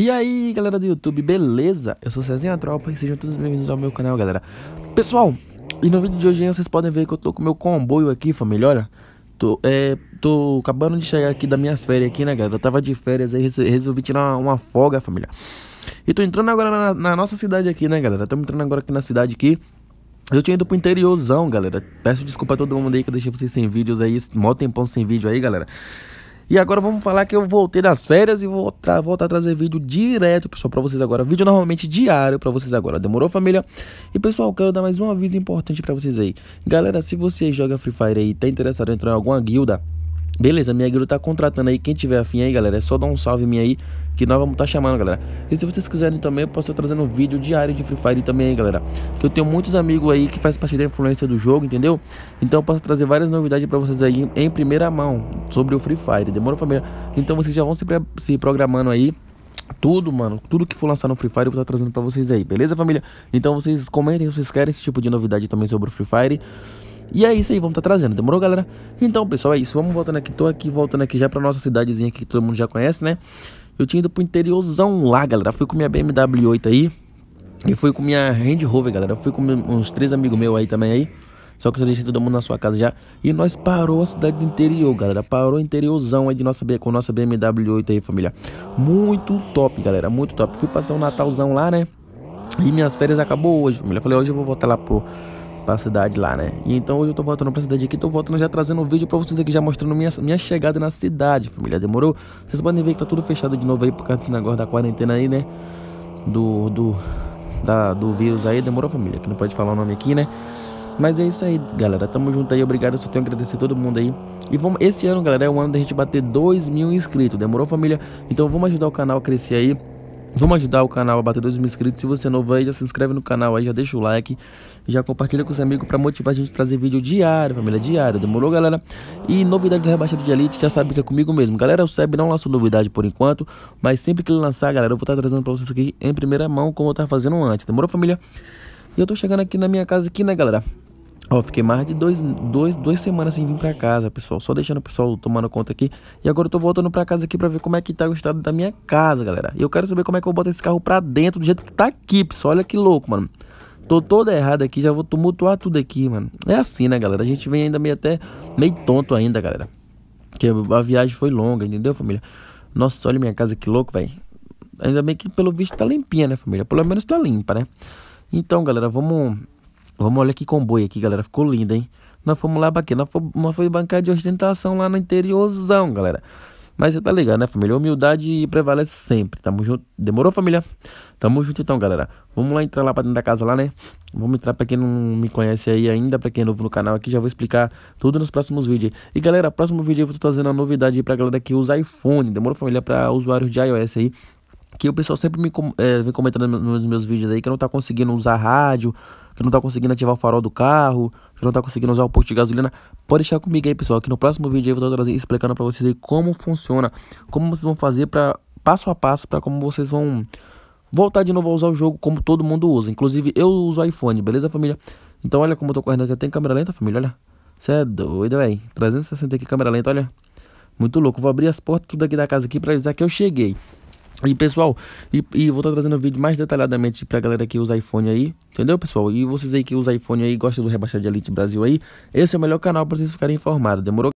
E aí, galera do YouTube, beleza? Eu sou Cezinha Tropa e sejam todos bem-vindos ao meu canal, galera. Pessoal, e no vídeo de hoje vocês podem ver que eu tô com meu comboio aqui, família, olha. Tô, é, tô acabando de chegar aqui das minhas férias aqui, né, galera? Eu tava de férias aí, resolvi tirar uma, uma folga, família. E tô entrando agora na, na nossa cidade aqui, né, galera? Estamos entrando agora aqui na cidade aqui. Eu tinha ido pro interiorzão, galera. Peço desculpa a todo mundo aí que eu deixei vocês sem vídeos aí, mó tempão sem vídeo aí, galera. E agora vamos falar que eu voltei das férias e vou tra voltar a trazer vídeo direto, pessoal, para vocês agora. Vídeo normalmente diário para vocês agora. Demorou, família? E, pessoal, quero dar mais um aviso importante para vocês aí. Galera, se você joga Free Fire aí e tá interessado em entrar em alguma guilda, Beleza, minha guilda tá contratando aí. Quem tiver afim aí, galera, é só dar um salve em mim aí que nós vamos estar tá chamando, galera. E se vocês quiserem também, eu posso estar trazendo um vídeo diário de Free Fire também, galera. Que eu tenho muitos amigos aí que faz parte da influência do jogo, entendeu? Então eu posso trazer várias novidades para vocês aí em primeira mão sobre o Free Fire. Demora família. Então vocês já vão se, se programando aí. Tudo, mano, tudo que for lançar no Free Fire eu vou estar tá trazendo pra vocês aí, beleza, família? Então vocês comentem se vocês querem esse tipo de novidade também sobre o Free Fire. E é isso aí, vamos estar tá trazendo, demorou, galera? Então, pessoal, é isso. Vamos voltando aqui. Tô aqui, voltando aqui já pra nossa cidadezinha que todo mundo já conhece, né? Eu tinha ido pro interiorzão lá, galera. Fui com minha BMW 8 aí. E fui com minha Range Rover, galera. Fui com uns três amigos meus aí também aí. Só que eu deixei todo mundo na sua casa já. E nós parou a cidade do interior, galera. Parou o interiorzão aí de nossa, com nossa BMW 8 aí, família. Muito top, galera. Muito top. Fui passar o um Natalzão lá, né? E minhas férias acabou hoje, família. falei, hoje eu vou voltar lá pro pra cidade lá, né? E então hoje eu tô voltando pra cidade aqui, tô voltando já trazendo um vídeo pra vocês aqui, já mostrando minha, minha chegada na cidade, família. Demorou? Vocês podem ver que tá tudo fechado de novo aí por causa desse negócio da quarentena aí, né? Do, do, da, do vírus aí, demorou, família? Que não pode falar o nome aqui, né? Mas é isso aí, galera. Tamo junto aí. Obrigado. Eu só tenho a agradecer a todo mundo aí. E vamos, esse ano, galera, é o ano da gente bater 2 mil inscritos. Demorou, família? Então vamos ajudar o canal a crescer aí. Vamos ajudar o canal a bater 2 mil inscritos. Se você é novo aí, já se inscreve no canal aí, já deixa o like, já compartilha com os amigos para motivar a gente a trazer vídeo diário, família diário. Demorou, galera? E novidade do Rebaixado de Elite, já sabe que é comigo mesmo. Galera, o SEB não lançou novidade por enquanto, mas sempre que ele lançar, galera, eu vou estar tá trazendo para vocês aqui em primeira mão, como eu estava fazendo antes. Demorou, família? E eu tô chegando aqui na minha casa aqui, né, galera? Ó, fiquei mais de dois, dois, duas semanas sem vir pra casa, pessoal. Só deixando o pessoal tomando conta aqui. E agora eu tô voltando pra casa aqui pra ver como é que tá o estado da minha casa, galera. E eu quero saber como é que eu boto esse carro pra dentro do jeito que tá aqui, pessoal. Olha que louco, mano. Tô todo errado aqui, já vou tumultuar tudo aqui, mano. É assim, né, galera? A gente vem ainda meio até meio tonto ainda, galera. Porque a viagem foi longa, entendeu, família? Nossa, olha minha casa, que louco, velho. Ainda bem que pelo visto tá limpinha, né, família? Pelo menos tá limpa, né? Então, galera, vamos Vamos olhar que comboio aqui, galera. Ficou lindo, hein? Nós fomos lá pra quê? Nós fomos, nós fomos bancar de ostentação lá no interiorzão, galera. Mas você tá ligado, né, família? Humildade prevalece sempre. Tamo junto. Demorou, família? Tamo junto então, galera. Vamos lá entrar lá pra dentro da casa lá, né? Vamos entrar pra quem não me conhece aí ainda, pra quem é novo no canal aqui, já vou explicar tudo nos próximos vídeos. E galera, próximo vídeo eu vou trazer a novidade aí pra galera que usa iPhone. Demorou, família? Pra usuários de iOS aí que o pessoal sempre me é, vem comentando nos meus vídeos aí que não tá conseguindo usar rádio, que não tá conseguindo ativar o farol do carro, que não tá conseguindo usar o posto de gasolina, pode deixar comigo aí, pessoal, que no próximo vídeo eu vou estar explicando para vocês aí como funciona, como vocês vão fazer para passo a passo para como vocês vão voltar de novo a usar o jogo como todo mundo usa. Inclusive eu uso iPhone, beleza, família? Então olha como eu tô correndo aqui, tem câmera lenta, família, olha. Você é doido, velho. 360 aqui câmera lenta, olha. Muito louco. Vou abrir as portas tudo aqui da casa aqui para avisar que eu cheguei. E pessoal, e, e vou estar tá trazendo um vídeo mais detalhadamente pra galera que usa iPhone aí, entendeu pessoal? E vocês aí que usam iPhone aí, gostam do Rebaixar de Elite Brasil aí, esse é o melhor canal pra vocês ficarem informados, demorou?